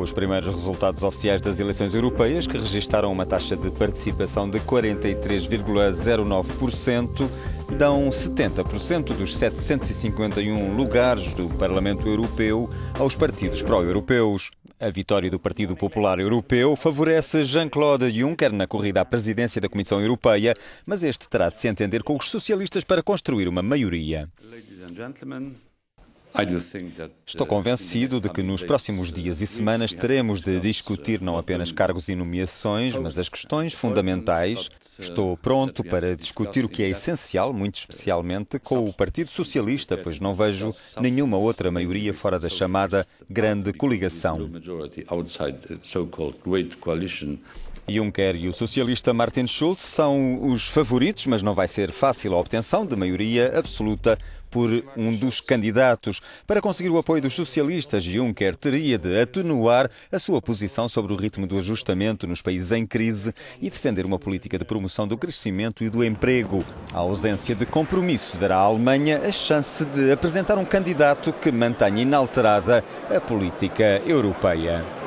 com os primeiros resultados oficiais das eleições europeias, que registaram uma taxa de participação de 43,09%, dão 70% dos 751 lugares do Parlamento Europeu aos partidos pró-europeus. A vitória do Partido Popular Europeu favorece Jean-Claude Juncker na corrida à presidência da Comissão Europeia, mas este terá de se entender com os socialistas para construir uma maioria. Estou convencido de que nos próximos dias e semanas teremos de discutir não apenas cargos e nomeações, mas as questões fundamentais. Estou pronto para discutir o que é essencial, muito especialmente com o Partido Socialista, pois não vejo nenhuma outra maioria fora da chamada grande coligação. Juncker e o socialista Martin Schulz são os favoritos, mas não vai ser fácil a obtenção de maioria absoluta por um dos candidatos. Para conseguir o apoio dos socialistas, Juncker teria de atenuar a sua posição sobre o ritmo do ajustamento nos países em crise e defender uma política de promoção do crescimento e do emprego. A ausência de compromisso dará à Alemanha a chance de apresentar um candidato que mantenha inalterada a política europeia.